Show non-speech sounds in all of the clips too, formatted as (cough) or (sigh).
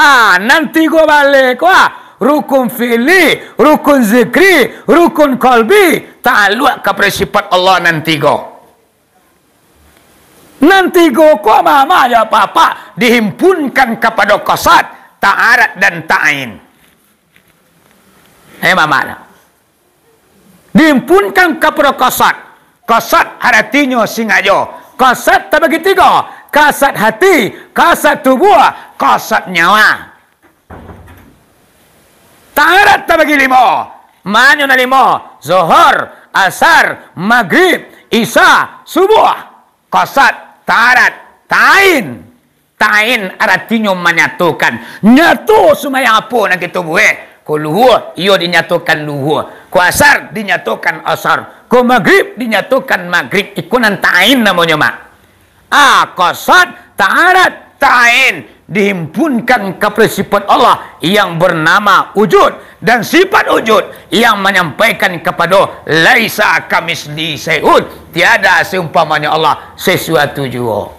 Nanti ah, nantigo balik wah Rukun fili, rukun zikri, rukun kalbi. Tak luat ha kapra sifat Allah nanti go. Nanti go kwa mama ya papa dihimpunkan kepada kasat ta'arat dan ta'ain. Eh mama ya. Dihimpunkan kepada kasat. Kasat haratinya singa jo. Kasat tak bagi tiga. Kasat hati, kasat tubuh, kosat nyawa. tak bagi lima. Mana yang lima? Zohor, Asar, Maghrib, Isa, Subuh. Kosat, tarat, tain. Tain artinya menyatukan. Nyatu semua yang apa nak kita buat. Ku luhur, ia dinyatukan luhur. Ku asar, dinyatukan asar. Ku maghrib, dinyatukan maghrib. Iku nantain namanya mak. Ah, kosat, tarat, dihimpunkan kepada sifat Allah yang bernama wujud dan sifat wujud yang menyampaikan kepada laisa kamisli sayud tiada seumpamanya Allah sesuatu juga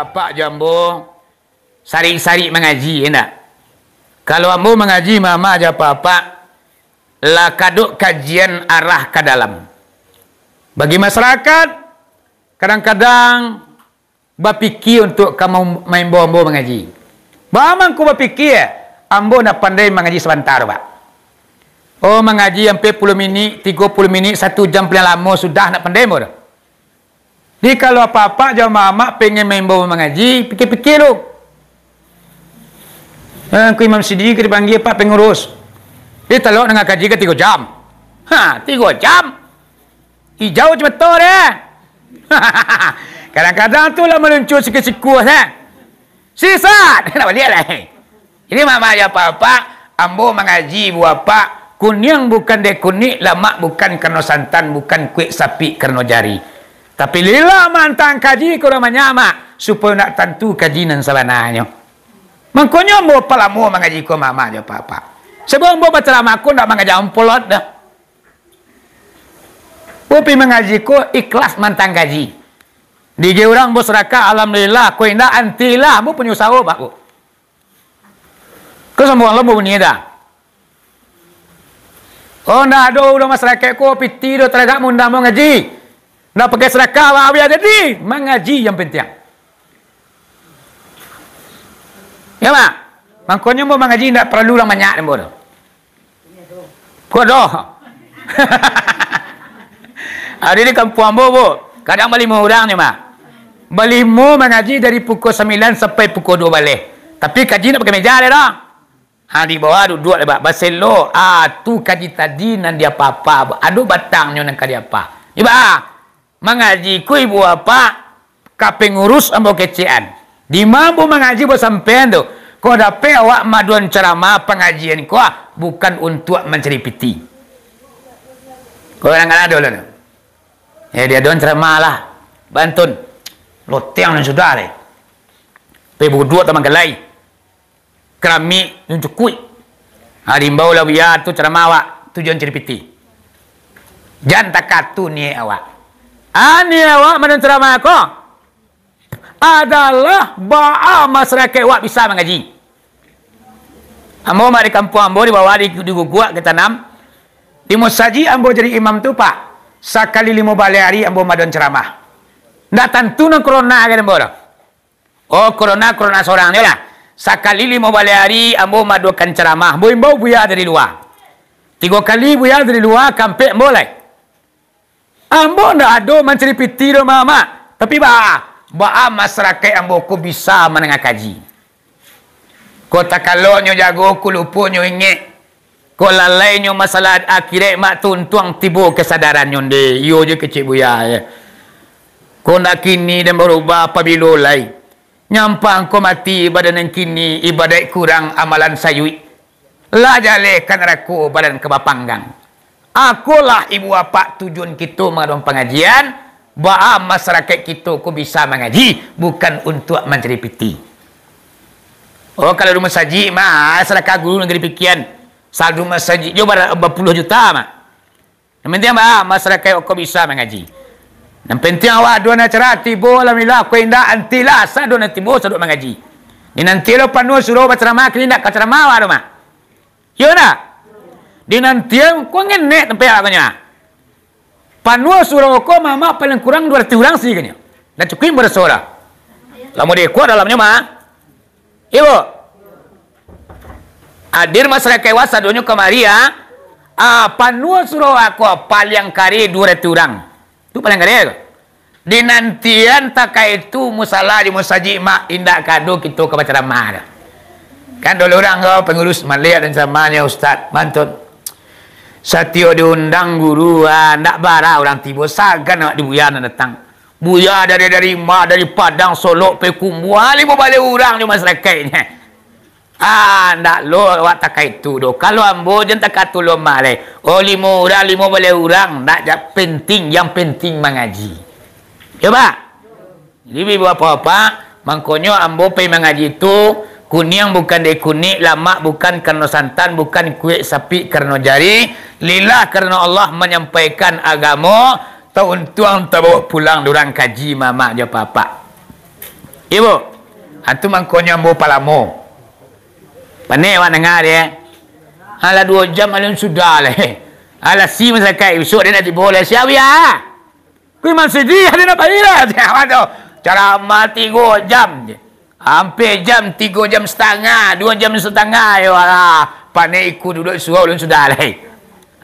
bapa jambo sari-sari mengaji enak. Ya Kalau ambo mengaji mama aja papa la kaduk kajian arah ke dalam. Bagi masyarakat kadang-kadang berpikir untuk kamu main bombo ambo mengaji. Bamang ku berpikir eh, ambo nak pandai mengaji sebentar pak. Oh mengaji yang 40 minit, 30 minit, 1 jam paling lama sudah nak pandai mo dah. Ni kalau apa-apa jauh mamak pengen member mengaji, pikir-pikir lu. Eh, ku Imam Sidi kita panggil Pak Pengurus. Dia telok dengan kaji ke tiga jam. Ha, tiga jam. Hijau je betul dia. (laughs) Kadang-kadang tu lah meluncur sikit-sikus. Eh. Sisat. (laughs) Nak balik lah. Eh. Ini mamak jauh apa-apa. Ambo mengaji buah pak. Kuning bukan dia kunik. bukan kerana santan. Bukan kuik sapi kerana jari. Tapi lila mantang kaji kurang menyamak supaya nak tentu kaji nan sebenarnya. Mangkonyo mo palamu mengaji ko mama jo papa. Sebab mo baca lama ko ndak mangaji ampolot dah. Upi mengaji ko ikhlas mantang kaji. Di ge urang bos raka alhamdulillah ko inda antilah mo punyo sawo ba ko. Ko sambuang lo mo ni da. Oh ndak ado masyarakat ko piti do tragak mo ndak ngaji. Nak pergi sedekah lah ada di Mengaji yang penting. Ya lah. Mangkonyo mau mengaji tidak perlu orang banyak ni bodoh. Kau doh. Hari ni kampung bo bo. Kadang beli mau orang ni mah. Beli mau mengaji dari pukul sembilan sampai pukul dua balik. Tapi kaji nak pakai meja dia dah. Ha, di bawah duduk dua lah, buat. Basin lo. Ah, tu kaji tadi nan dia apa-apa. Aduh batangnya nan kaji apa. Ni mengaji ku ibu apa ka pengurus ambo kecian di mambo mengaji bo sampean tu ko dapat awak maduan ceramah pengajian ko bukan untuk mencari piti ko nang ada lah dulu tu ya dia don ceramah lah bantun loteng dan sudah le pe buku dua tambah gelai kerami untuk kuit hari mbau lah biar tu ceramah awak tujuan cari jangan tak katu ni awak Aniawa menentera mako adalah ba'a masyarakat wak bisa mengaji. Ambo mari kampung ambo di bawah di di gua ke tanam. Di musaji ambo jadi imam tu pak. sakali lima balai hari ambo madon ceramah. Ndak tentu nang corona ke ambo. Oh corona corona seorang dia lah. Sekali lima balai hari ambo madokan ceramah. Bo imbo buya dari luar. Tiga kali buya dari luar kampek boleh. Ambo ndak ado mencari piti do mama. Tapi ba, ba masyarakat ambo ko bisa menengah kaji. Kota Kalonyo kalau nyo jago ko lupo nyo ingat. Ko lalai nyo masalah akhirat mak tuntuang tibo kesadaran nyo de. Yo je kecik buya ya. Ko nak kini dan berubah apabila lain. Nyampang ko mati badan yang kini ibadat kurang amalan sayuik. Lah jale kan raku badan kebapanggang akulah ibu bapa tujuan kita mengadakan pengajian bahawa masyarakat kita ku bisa mengaji bukan untuk menjadi piti oh kalau rumah saji mah salah kaguru negeri pikian sal rumah saji jo bar 20 juta mah yang penting apa? Masyarakat aku bisa mengaji. Yang penting awak dua nak cerah, tiba Alhamdulillah, aku indah, antilah, saya dua nak tiba, saya mengaji. Ini nanti lo penuh suruh baca ramah, kini nak kacara ramah, awak rumah. Ya nak? Di nanti aku ingin naik tempat katanya. Panua surau aku mama paling kurang dua 200 orang sih katanya. Dan cukup bersuara. Lama dia kuat dalamnya ma. Ibu. Adir masyarakat kewasa dunia kemari ya. Ah, panua surau aku paling kari dua 200 orang. Itu paling kari ya. Di nantian tak itu musala di musaji mak indah kadu kita ke macam mana. Kan dulu orang kau pengurus malaya dan zamannya ustaz Mantun. Satio diundang guru Tak ah, barah orang tiba saga nak di buya nak datang Buya dari dari ma dari padang Solok pekum Wali pun balik orang di masyarakat ni eh. Ah, nak lo awak tak kaitu do. Kalau ambo jen tak kaitu lo malai. Oh lima orang lima boleh orang. Nak jadi penting yang penting mengaji. Coba. Ya, jadi bapa apa apa mangkonyo ambo pergi mengaji tu kuning bukan dari kunik lama bukan kerana santan bukan kuih sapi kerana jari Lila kerana Allah menyampaikan agama tahun tuan terbawa pulang durang kaji mama je papa ibu itu mangkonya mau palamu panik awak dengar ya? Alah dua jam alun sudah leh. Lah, Alah si masa kai besok dia nak tiba oleh siapa ya? Ah. Kau memang sedih dia nak bayar. Lah. (laughs) Cara mati go jam je. Hampir jam tiga jam setengah, dua jam setengah ayo ya lah. Panik iku duduk surau lu sudah lah.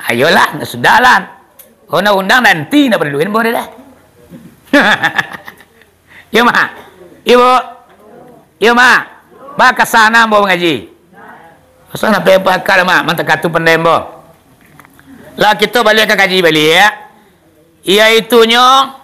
Ayolah, ah, sudah lah. Kau nak undang nanti nak perlu duit boleh dah. (laughs) Yo ya, ma. Ibu. Ya, Yo ma. Ba ke sana mau mengaji. Pasal nak pergi pakar mak, mantap katu pandai mbak. Lah kita balik ke kaji balik ya. Iaitunya,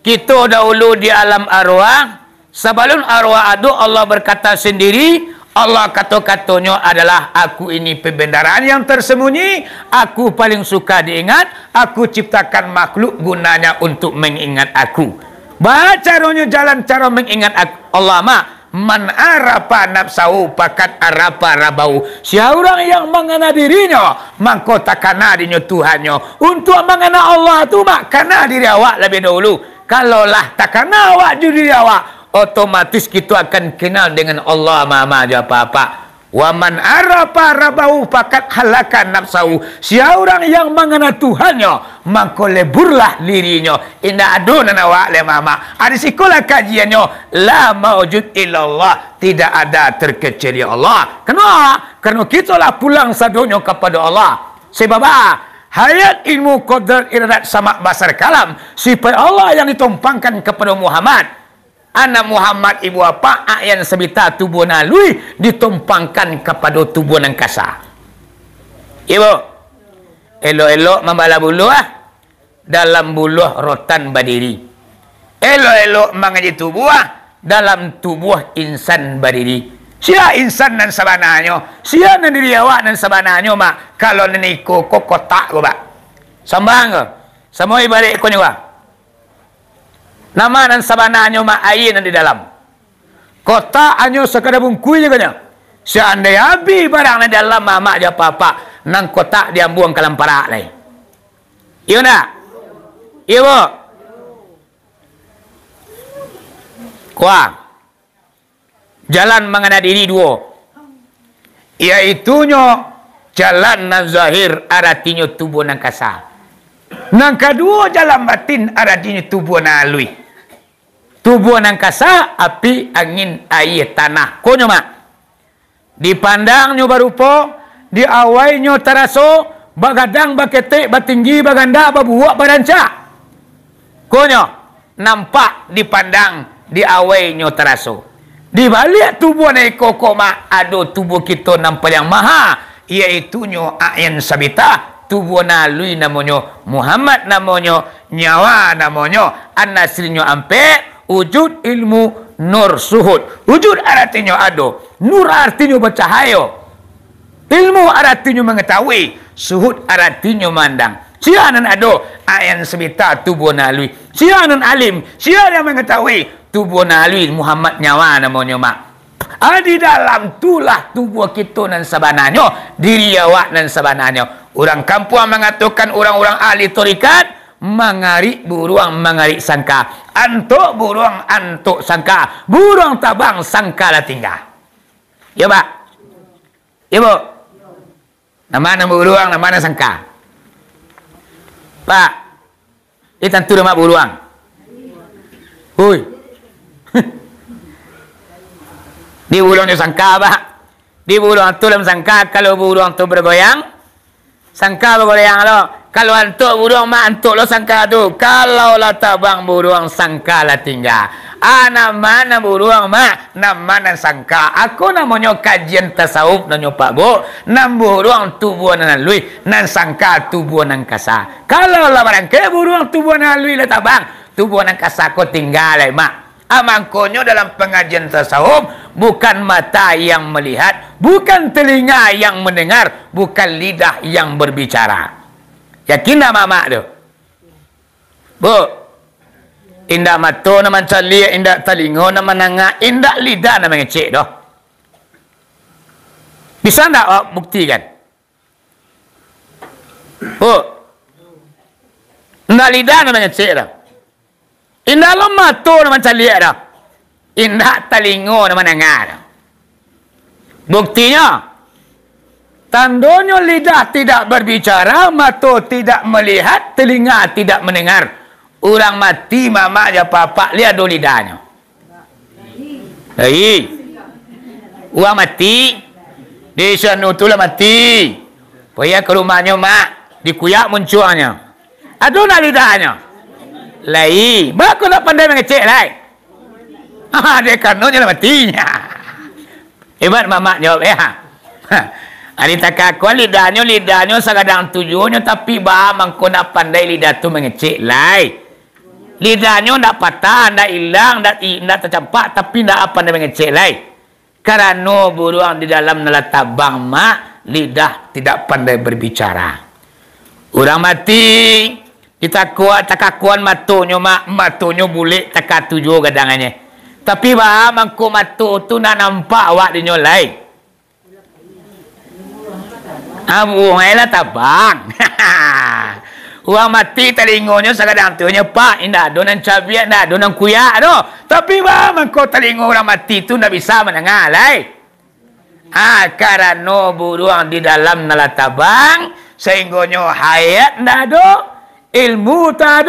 kita dahulu di alam arwah, Sabalun arwah adu Allah berkata sendiri Allah kata-katanya adalah aku ini pembendaraan yang tersembunyi aku paling suka diingat aku ciptakan makhluk gunanya untuk mengingat aku baca runyo jalan cara mengingat aku. Allah ma man arapa nafsahu pakat arapa rabau si orang yang mengenal dirinya mengkota takana dirinya Tuhannya untuk mengenal Allah tu mak kenal diri awak lebih dahulu kalau lah takana awak jadi awak otomatis kita akan kenal dengan Allah mama dia apa-apa. Wa man arafa rabbahu faqad halaka nafsahu. Siapa orang yang mengenal Tuhannya, maka leburlah dirinya. Inna aduna wa le mama. Ada sekolah kajiannya, la maujud illallah, tidak ada terkecuali Allah. Kenapa? Karena kita lah pulang sadonyo kepada Allah. Sebab apa? Hayat ilmu qadar irad sama basar kalam, sifat Allah yang ditumpangkan kepada Muhammad anak Muhammad ibu apa ayan sebita tubuh nalui ditumpangkan kepada tubuh nang kasar ibu elok-elok membala bulu ah dalam buluh rotan badiri elok-elok mengaji tubuh ah dalam tubuh insan badiri Sia insan nan sabananyo, sia nan diri awak nan sabananyo mak kalau nan iko ko kotak ko ba. Sambang ko. Samoi balik ko ni Nama dan sabananya mak air yang di dalam. Kota hanya sekadar bungkui je kanya. Seandainya habis barang di dalam mamak je apa-apa. Nang kota dia buang ke lamparak ni. Ya nak? Ya bu? Kuang. Jalan mengenai diri dua. Iaitunya jalan nan zahir aratinyo tubuh nan kasar. Nang kedua dalam batin aradini tubuh na alui. Tubuh nang kasa api angin air tanah. Konyo mak. Dipandangnya barupo, diawainya teraso, bagadang, baketik, batinggi, baganda, babuak, badanca. Konyo, nampak dipandang, diawainya teraso. Di balik tubuh naik kokoma ada tubuh kita nampak yang maha, iaitu nyo ayen sabita, tubuh na lui namonyo Muhammad namonyo nyawa namonyo anasirnyo ampe wujud ilmu nur suhud wujud artinya ado nur artinya bercahaya ilmu artinya mengetahui suhud artinya mandang Sianan ado ayan semita tubuh nalui. Sianan alim, sianan mengetahui tubuh nalui Muhammad nyawa namonyo mak ha, di dalam itulah tubuh kita dan sebenarnya diri awak dan sebenarnya orang kampung mengatakan orang-orang ahli torikat mengarik buruang mengari sangka antuk buruang antuk sangka buruang tabang sangka lah tinggal ya pak ya bu nama nama buruang nama nama sangka pak ini tentu nama buruang hui (laughs) Di bulan yang sangka apa? Di bulan tu lem sangka kalau bulan tu bergoyang. Sangka bergoyang lo. Kalau antuk buruan mak antuk lo sangka tu. Kalau lah tabang buruan sangka lah tinggal. Ah nama mana buruan mak? Nama mana sangka? Aku namanya kajian tasawuf dan nyopak bu. Nam buruan tubuh nan lui. Nan sangka tubuh nan kasa. Kalau lah barang ke buruan tubuh nan lui lah tabang. Tubuh nan kasa kau tinggal lah mak. Amang ah, Amangkonyo dalam pengajian tasawuf bukan mata yang melihat, bukan telinga yang mendengar, bukan lidah yang berbicara. Yakin tak mamak tu? Bu, indah mata nama cali, indah telinga nama nanga, indah lidah nama ngecek tu. Bisa tak awak buktikan? Bu, indah lidah nama ngecek tu. Indah lemah tu nama cali tu. Indah telingo nak mendengar. Buktinya. Tandonya lidah tidak berbicara. Mata tidak melihat. Telinga tidak mendengar. Orang mati mama dia papa. Lihat dulu lidahnya. Lagi. uang mati. Di sana tu lah mati. Pergi ke rumahnya mak. Di kuyak munculnya. Aduh nak lidahnya. Lai. Bagaimana pandai mengecek lai. Ah, dia kano nya lah mati. Hebat mamak jawab ya. Ari tak aku lidahnya lidahnya sagadang tujuhnya tapi ba mangko nak pandai lidah tu mengecek lai. Lidahnya ndak patah, ndak hilang, ndak ndak tercampak tapi ndak apa nak mengecek lai. Karena buruan di dalam nala tabang mak lidah tidak pandai berbicara. Orang mati kita kuat tak kuat matunya mak matunya bulik tak tujuh gadangannya. Tapi ba mangku matu tu nak nampak awak di nyolai. Abu ah, ela tabang. Uang (laughs) mati tadi ngonyo sagada antunya pak inda donan cabia nak donan kuya do. Tapi ba mangku tadi orang mati tu nak bisa menangal ai. Ha ah, karano buruang di dalam nala tabang sehingga nyo hayat nak Ilmu tak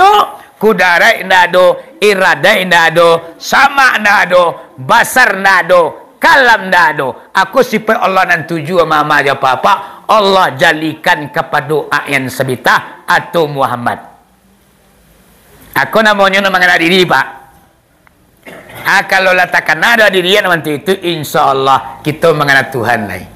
kudarai nado, iradai nado, sama nado, basar nado, kalam nado. Aku sipai Allah tuju sama mama apa papa. Allah jalikan kepada doa yang sebita atau Muhammad. Aku nak monyo nak mengenal diri pak. Ah kalau letakkan ada diri nanti itu insya Allah kita mengenal Tuhan lain.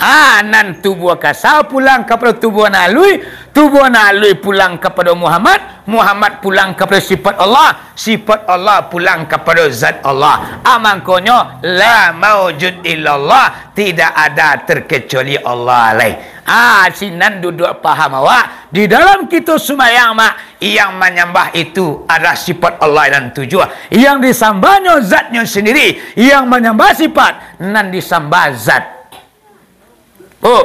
Anan tubuh kasau pulang kepada tubuh alui, Tubuh alui pulang kepada Muhammad. Muhammad pulang kepada sifat Allah. Sifat Allah pulang kepada zat Allah. Aman Amangkonyo. La maujud illallah. Tidak ada terkecuali Allah alaih. Ah, si nan duduk paham awak. Di dalam kita semua yang mak. Yang menyembah itu adalah sifat Allah dan tujuan. Yang disambahnya zatnya sendiri. Yang menyembah sifat. Nan disambah zat. Bu.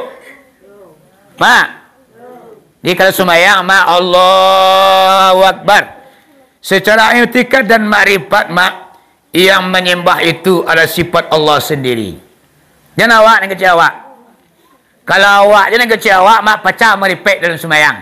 Ma. Jadi kalau sumayang, ma Allah wakbar Secara etika dan makrifat mak yang menyembah itu adalah sifat Allah sendiri. Jangan awak nak kecewa. Kalau awak jangan kecewa, mak pecah meripek dalam sumayang.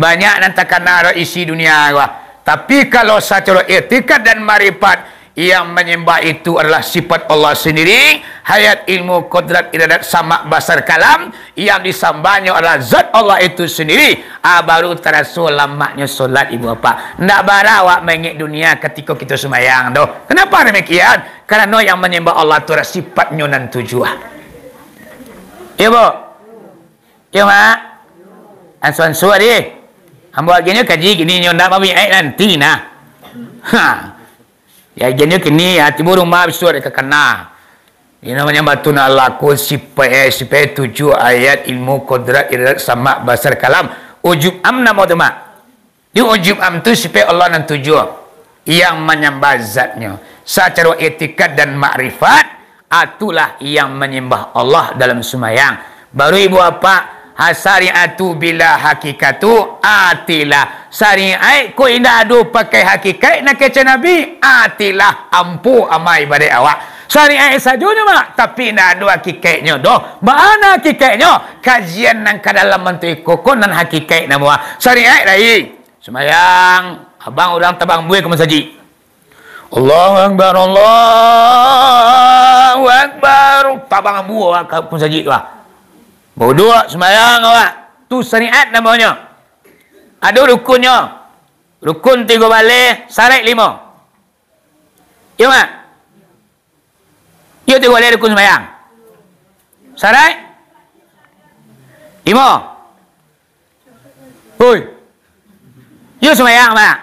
Banyak nanti kena isi dunia awak. Tapi kalau secara etika dan makrifat yang menyembah itu adalah sifat Allah sendiri hayat ilmu kodrat iradat sama basar kalam yang disambahnya adalah zat Allah itu sendiri ah, baru terasa lamaknya solat ibu bapa nak barawak mengik dunia ketika kita semayang doh. kenapa demikian? kerana yang menyembah Allah itu adalah sifatnya dan tujuan ibu ya, ibu ya, mak ah, ansu-ansu adik ambil gini kaji gini tidak mabih eh, nanti nah ha Ya jenis ni ya tiba rumah besok dia kena. Ini namanya batu nak laku sipe PSP 7 ayat ilmu kodrat irat sama basar kalam. Ujub am nama tu mak. Di ujub am tu sipe Allah nan tujuh. Yang menyembah zatnya. Secara etikat dan makrifat. Atulah yang menyembah Allah dalam sumayang. Baru ibu apa Hasari'atu bila hakikatu atilah. Sari'at ko indah adu pakai hakikat nak kece Nabi. atila ampu amai badai awak. Sari'at sajunya mak. Tapi indah adu hakikatnya doh. Mana hakikatnya? Kajian nang ke dalam mentui koko nan hakikat namua. Sari'at lagi. Semayang. Abang orang tabang buai ke masajik. Allah Akbar Allah Akbar Tabang buai Kau pun lah Bodoh semayang awak. Tu syariat namanya. Ada rukunnya. Rukun tiga balik, syarat lima. Ya mak? Ya tiga balik rukun semayang. Syarat? Lima. Hoi. Ya semayang mak?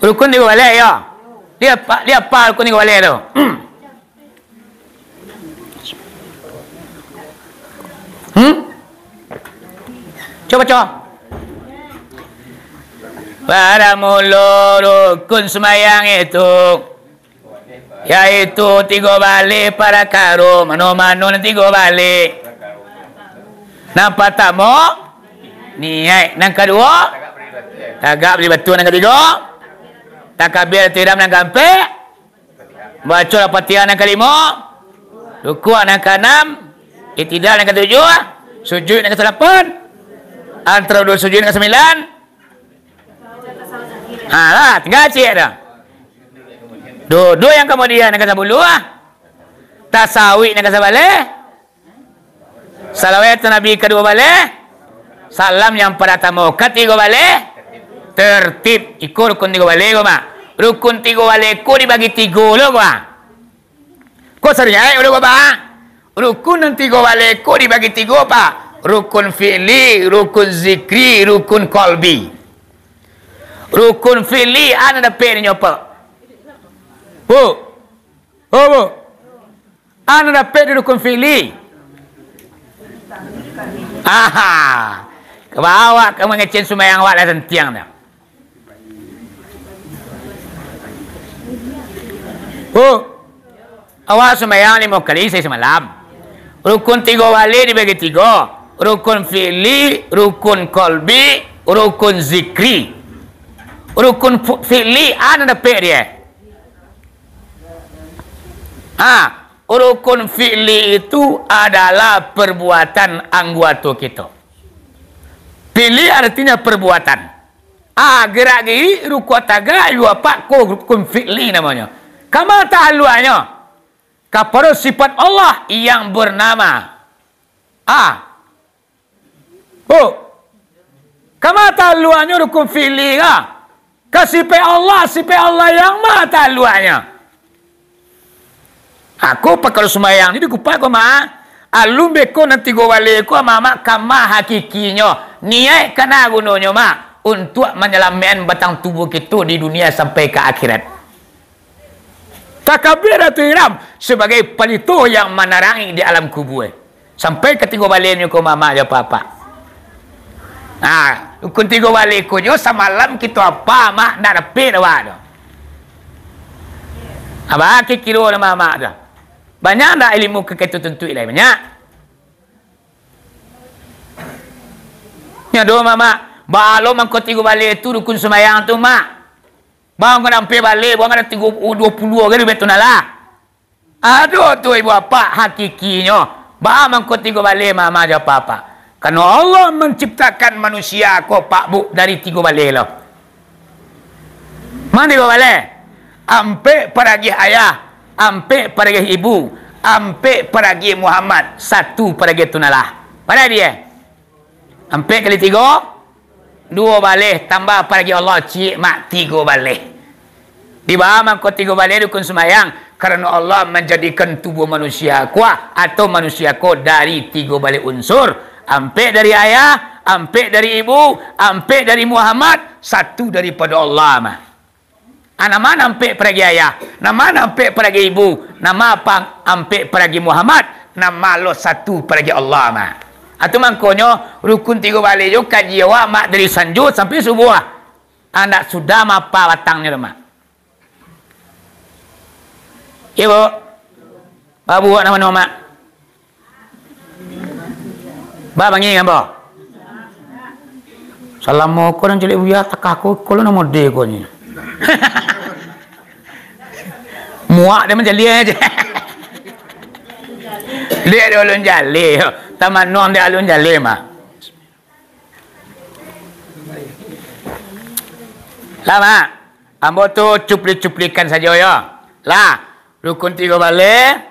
Rukun tiga balik ya. Dia apa, dia apa rukun tiga balik tu? (clears throat) Hmm? coba cuba. Para muluruh kun semayang itu. Yaitu tiga balik para karu, Mano-mano nanti tiga balik. Nampak tak mo? Ni Nang kedua? Tagak beli batu. Nang ketiga? Takabir tiram nang kampi? Baca lah patian nang kelima. Lukuan nang keenam. Itidal yang ketujuh. Ah. Sujud yang ketelapan. Antara dua sujud yang kesembilan. Haa lah. Tengah cik dah. Dua, dua yang kemudian yang kesembilan. Ah. Tasawik yang kesembilan. Salawat Nabi kedua balik. Salam yang pertama ketiga balik. Tertib. Ikut rukun tiga balik. Kuma. Rukun tiga balik. Kau dibagi tiga lho. Kau seru nyai. Kau seru eh, Rukun nanti kau balik kau dibagi tiga apa? Rukun fi'li, rukun zikri, rukun kolbi. Rukun fi'li, ada dapat ni apa? Bu. Oh, bu. Ada dapat rukun fi'li. Aha. kebawa, bawa, kau mengecin semua yang awak lah sentiang dia. Bu. Awak semayang lima kali, saya semalam. Rukun tiga wali bagi tiga. Rukun fi'li, rukun kolbi, rukun zikri. Rukun fi'li, ah, ada dapat dia? Ha, rukun fi'li itu adalah perbuatan anggota kita. Fi'li artinya perbuatan. Ah, gerak geri rukun tak gerak, lupa rukun fi'li namanya. Kamu tahan luarnya. Kamal kepada sifat Allah yang bernama A. Bu. Kama taluannya rukun fili ka? kasipai Allah, sipe Allah yang ma taluannya. Aku pakar semayang ni, aku pakar ma. Alum beko nanti gua balik ku sama mak kama hakikinya. Niat kena gunanya mak. Untuk menyelamatkan batang tubuh kita di dunia sampai ke akhirat takabiratu ihram sebagai pelito yang menarangi di alam kubur sampai ketika balik ni, ke mama apa apa? Nah, ha, ukun tiga balik ku jo oh, semalam kita apa mak nak repi dah ada. Apa ki kilo nama mama dah. Banyak dah ilmu ke kita tentu lain banyak. Ya doa mama, balo mangko tiga balik tu dukun semayang tu mak. Bang kena sampai balik. Bang kena tiga dua puluh orang. Dia betul nalah. Aduh tu ibu bapa hakikinya. Bang mangko tiga balik mama jo papa. Karena Allah menciptakan manusia kau, pak bu dari tiga balik lo. Mana tiga balik? Ampe paragi ayah, ampe paragi ibu, ampe paragi Muhammad, satu paragi tunalah. Mana dia? Ampe kali tiga? dua balik tambah apa lagi Allah cik mak tiga balik di bawah mangkuk tiga balik dukun semayang kerana Allah menjadikan tubuh manusia kuat atau manusia kuah dari tiga balik unsur ampek dari ayah ampek dari ibu ampek dari Muhammad satu daripada Allah mah. Anak mana ampek peragi ayah? Nama mana ampek peragi ibu? Nama apa ampek peragi Muhammad? Nama lo satu peragi Allah mah. Atau mangkonyo rukun tiga balik yo kaji awak mak dari sanjut sampai subuh. Ah. Anak sudah mapa batangnya rumah. Ya bu, bapa buat nama nama mak. Bapa bangi kan bapa. Salam mau kau dan cilik buaya tak aku kalau nama dia kau ni. (laughs) Muak dia macam aja. je, (laughs) dia lonjali. Lihat dia taman nuang di alun jalim Lama. Ambo tu cupli-cuplikan saja ya. Lah, rukun tiga balik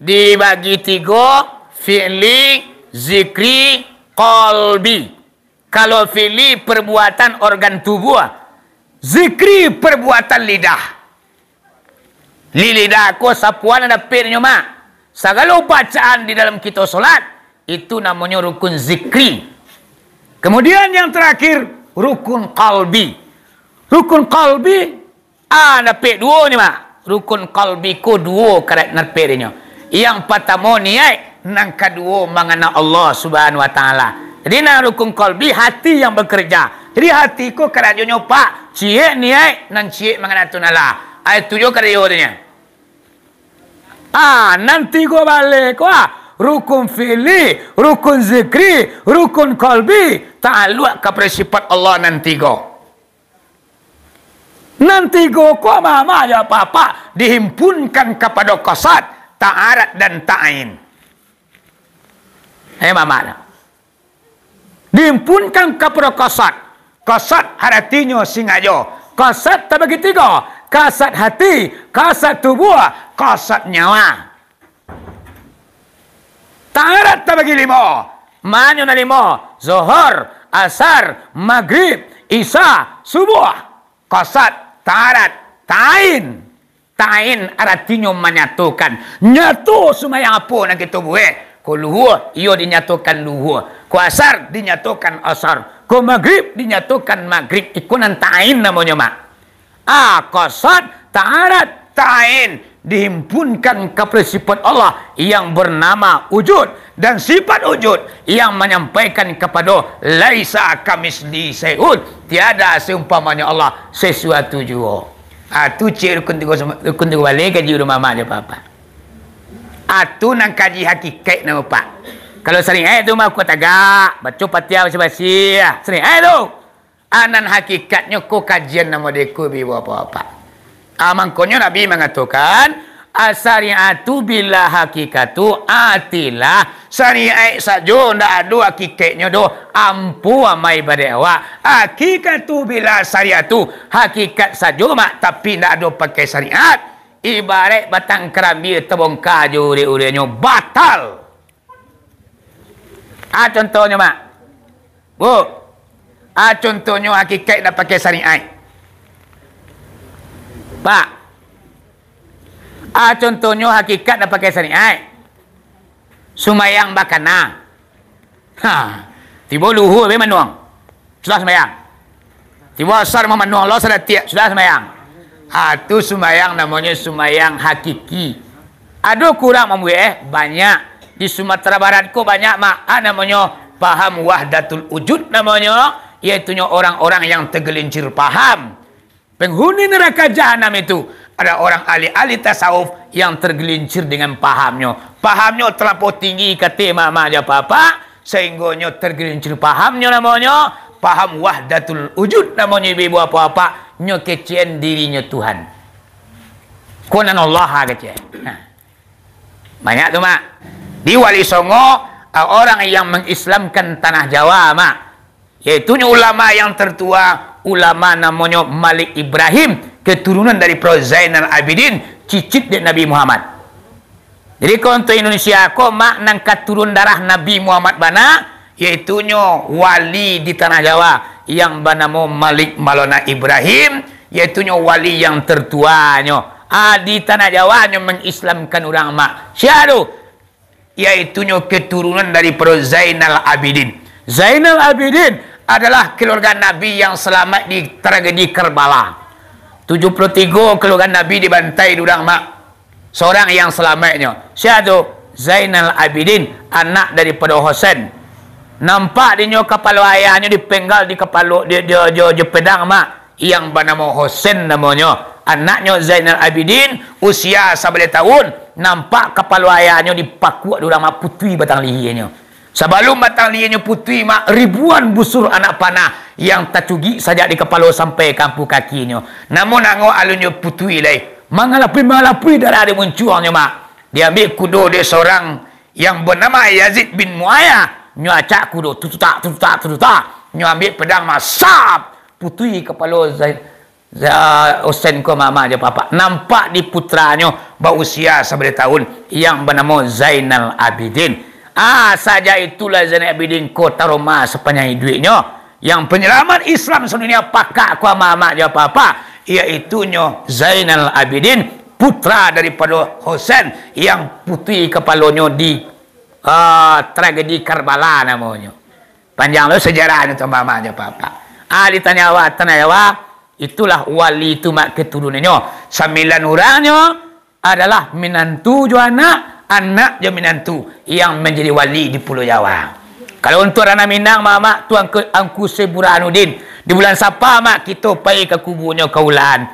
dibagi tiga fi'li zikri qalbi. Kalau fi'li perbuatan organ tubuh, zikri perbuatan lidah. Li lidah ko sapuan ada pirnya mak. Segala bacaan di dalam kita solat itu namanya rukun zikri. Kemudian yang terakhir, rukun kalbi. Rukun qalbi, ah, nampak dua ni, Mak. Rukun kalbi ko dua karat nampak Yang pertama niat, nang kedua mengenal Allah subhanahu wa ta'ala. Jadi nang rukun kalbi hati yang bekerja. Jadi hati ku karat dia nyopak, cik niat, nang cie mengenal tu nalah. Ayat ah, tujuh karat dia. Ah, nanti ko balik, ko. ah rukun fi'li, rukun zikri, rukun kalbi. Tak luat kepada sifat Allah nanti go. Nanti go, ko mama ya papa dihimpunkan kepada kasat, ta'arat dan ta'in. Eh mama. Dihimpunkan kepada kasat. Kasat hatinya singajo. Kasat tak bagi tiga. Kasat hati, kasat tubuh, kasat Kasat nyawa. Tangarat bagi lima. Mana yang lima? Zohor, Asar, Maghrib, Isa, Subuh. Kosat, Tangarat, Tain. Tain artinya menyatukan. Nyatu semua apa nak kita buat. Eh. Ku luhur, ia dinyatukan luhur. Ku asar, dinyatukan asar. Ku maghrib, dinyatukan maghrib. Iku tain namanya mak. Ah, kosat, taarat, tain dihimpunkan kepada sifat Allah yang bernama wujud dan sifat wujud yang menyampaikan kepada laisa kamisli sayud tiada seumpamanya Allah sesuatu jua atu ha, ciri rukun tiga rukun tiga balik kaji rumah mak dia apa atu ha, nang kaji hakikat nama pak kalau sering eh tu mak aku tagak baca patia baca basi ha, sering eh tu anan ha, hakikatnya ko kajian nama deku biwa apa apa Amang Amangkonyo Nabi mengatakan asariatu bila hakikatu atilah syariai sajo ndak ada hakikatnya do ampu amai bade awak hakikatu bila syariatu hakikat sajo mak tapi ndak ada pakai syariat ibarat batang kerambi terbongkar jo uri-urinyo batal ah contohnya mak bu ah contohnya hakikat ndak pakai syariat nampak. Ah contohnya hakikat dah pakai syariat. Sumayang bakana. Ha. Tiba luhur be manuang. Sudah sembahyang. Tiba asar mah manuang Allah sudah tiap sudah sembahyang. Ah tu sumayang namanya sumayang hakiki. Ada kurang mamu eh banyak di Sumatera Barat ko banyak mak ah, namanya paham wahdatul wujud namanya iaitu orang-orang yang tergelincir paham. Penghuni neraka jahanam itu ada orang ahli-ahli tasawuf yang tergelincir dengan pahamnya. Pahamnya terlalu tinggi kata mama apa apa sehingga tergelincir pahamnya namanya paham wahdatul wujud namanya ibu apa apa nyo kecian dirinya Tuhan. Kunan Allah ha, kece. Ha. Banyak tu mak. Di Wali Songo orang yang mengislamkan tanah Jawa mak yaitu ulama yang tertua ulama namanya Malik Ibrahim keturunan dari Prof Zainal Abidin cicit dari Nabi Muhammad jadi kalau untuk Indonesia kau makna keturun darah Nabi Muhammad bana iaitu wali di tanah Jawa yang bernama Malik Malona Ibrahim iaitu wali yang tertuanya ah, di tanah Jawa mengislamkan orang mak siapa iaitu keturunan dari Prof Zainal Abidin Zainal Abidin adalah keluarga Nabi yang selamat di tragedi Kerbala. 73 keluarga Nabi dibantai dudang mak. Seorang yang selamatnya. Syahdu Zainal Abidin, anak daripada Hosen. Nampak dia kepala ayahnya dipenggal di kepala dia dia dia, dia pedang mak yang bernama Hosen namanya. Anaknya Zainal Abidin usia 11 tahun nampak kepala ayahnya dipaku, dudang mak putih batang lihinya. Sebelum batang lianya putih mak ribuan busur anak panah yang tacugi sajak di kepala sampai kampu kakinya. Namun angau alunya putih lai. Mangalapi mangalapi darah dia muncuangnya mak. Dia ambil kudo dia seorang yang bernama Yazid bin Muayyah. Nyacak kudo tututak tututak tututak. Nyo ambil pedang masap putih kepala Zain. Zain uh, ko mama je papa. Nampak di putranya berusia sebelah tahun yang bernama Zainal Abidin. Ah saja itulah Zainal Abidin kau taruh mas sepanjang duitnya. Yang penyelamat Islam sebenarnya pakak ku mama dia apa-apa. itunya Zainal Abidin putra daripada Hosen yang putih kepalanya di uh, tragedi Karbala namanya. Panjang lo sejarahnya tu mama dia apa-apa. Ah ha, ditanya awak, tanya awak. Itulah wali itu mak keturunannya. Sembilan orangnya adalah minantu jua anak anak jaminan tu yang menjadi wali di Pulau Jawa. Kalau untuk anak Minang, mak-mak, tu angku, angku sebura Anudin. Di bulan Sapa, mak, kita pergi ke kuburnya kaulan.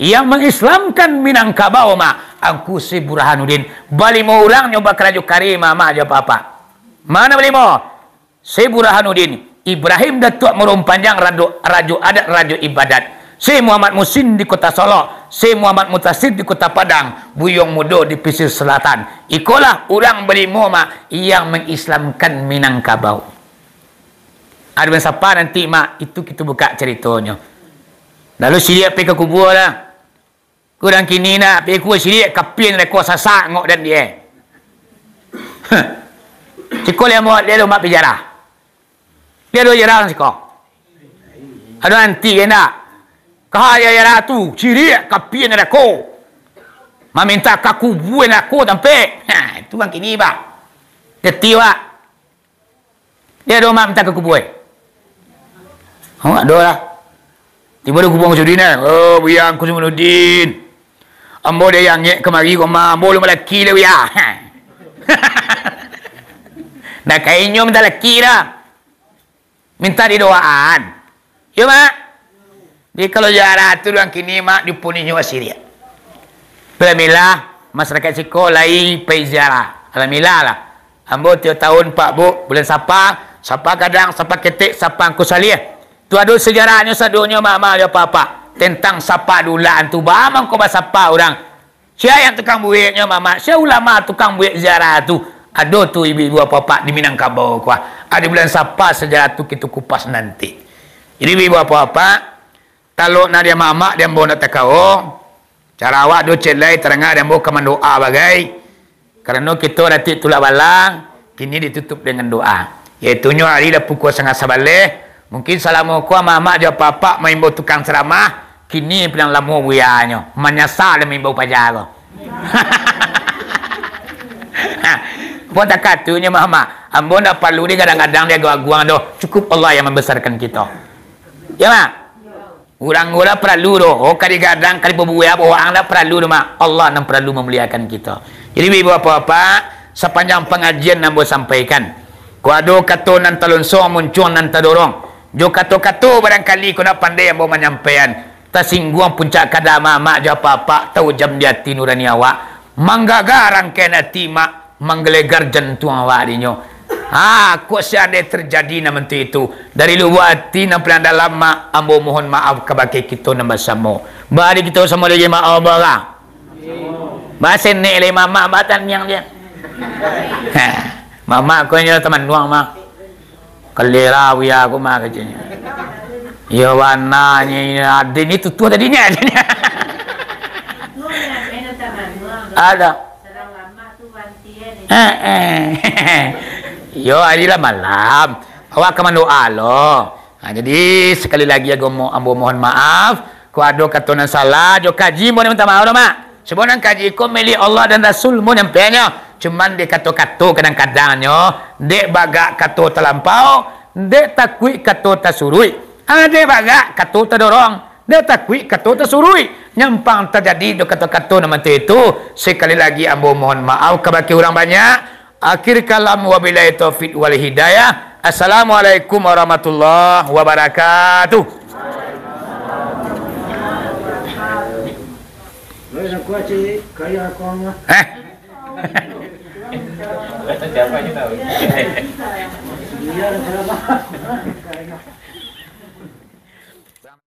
Yang mengislamkan Minangkabau, mak, angku sebura Anudin. Bali mau orang nyoba keraju kari, mak-mak, jawab apa Mana bali mau? Sebura Anudin. Ibrahim Datuk merumpanjang Panjang, Raju, Adat, Raju Ibadat. Si Muhammad Musin di Kota Solo. Si Muhammad Mutasid di Kota Padang, Buyong Mudo di Pisir Selatan. Ikolah orang beri mak yang mengislamkan Minangkabau. Ada yang siapa nanti mak, itu kita buka ceritanya. Lalu siliak pergi ke kubur lah. Kurang kini nak pergi kubur siliak, kapin dari kuasa sasak ngok dan dia. Cikol yang buat, dia lho mak pijarah. Dia lho jarah kan cikol. Ada nanti kena. Ya, Kaya ya ratu, ciriak eh, kapien ada ko. Meminta kaku buen ada ko tampe. Ha, itu kan kini ba. ketiwa Dia do mak minta kaku buen. Ha, oh, do lah. Tiba do kubung sudin eh. Oh, biang kusung nudin. Ambo dia yang ngek kemari ko ma, ambo lu malaki le ya. Nak kainyo minta laki lah. Minta di doaan. Yo mak. Jadi kalau jarak tu orang kini mak dipunyai nyawa syiriat. Alhamdulillah masyarakat siko lai pergi ziarah. Alhamdulillah lah. Ambo tiap tahun pak bu bulan sapa, sapa kadang sapa ketik sapa angku salih. Eh. Tu ada sejarahnya sadunya mak mak dia apa-apa. Tentang sapa dulaan tu ba mang ko basapa orang. Siapa yang tukang buiknya mak mak? Siapa ulama tukang buik ziarah tu? Ado tu ibu ibu apa apa di Minangkabau kuah. Ada bulan sapa sejarah tu kita kupas nanti. Jadi ibu apa apa kalau nak dia mamak, dia mau nak takau. Cara awak do celai, terengah dia mau kaman doa bagai. Kerana kita nanti tulak balang, kini ditutup dengan doa. Iaitu hari dah pukul sengah sabalih. Mungkin salam aku, mamak dia papa main bau tukang ceramah Kini pilihan lama buianya. Menyesal dia main bau pajar. (laughs) Pun tak katunya mamak. Ambo nak perlu ni kadang-kadang dia gua-guang doh. Cukup Allah yang membesarkan kita. Ya mak? Orang orang perlu roh Oh kali kadang kali berbuat apa orang dah perlu doh Allah nam perlu memuliakan kita. Jadi ibu apa apa sepanjang pengajian nam boleh sampaikan. Kuado kato nan talun so muncul nan tadorong. Jo kato kato barangkali kau nak pandai yang boleh menyampaikan. Tersinggung puncak kada mama jo apa apa tahu jam dia tinurani awak. Manggagarang kena timak menggelegar jantung awak dinyo. Ha, kuat saya ada terjadi nama tu itu. Dari luar hati dan pelan dalam mak, ambo mohon maaf kebaki kita nama sama. Bari kita sama lagi maaf barang. Ha, Masa ni le mama batan yang dia. mama aku ni teman nuang mak. Kelera ya, wia aku mak kecinya. Yo wanna ni adin ni tu tadi ni. Ada. Ha, eh. (laughs) Ya, hari lah malam. Awak akan doa lah. Ha, jadi, sekali lagi aku mo, ambo mohon maaf. Ku ada kata nak salah. Jauh kaji mo ni minta maaf lah, mak. Sebab nak kaji ku milik Allah dan Rasul mo yang pengen. Cuma dia kata-kata kadang-kadang. Yo. Dia bagak kata terlampau. Dia takut kata tersurui. Ha, dia bagak kata terdorong. Dia takut kata tersurui. Nyampang terjadi dia kata-kata nama itu. Sekali lagi ambo mohon maaf. Kebaki orang banyak. Akhir kalam wabillahi taufiq wal hidayah. Assalamualaikum warahmatullahi wabarakatuh. Eh? Siapa (laughs) (laughs)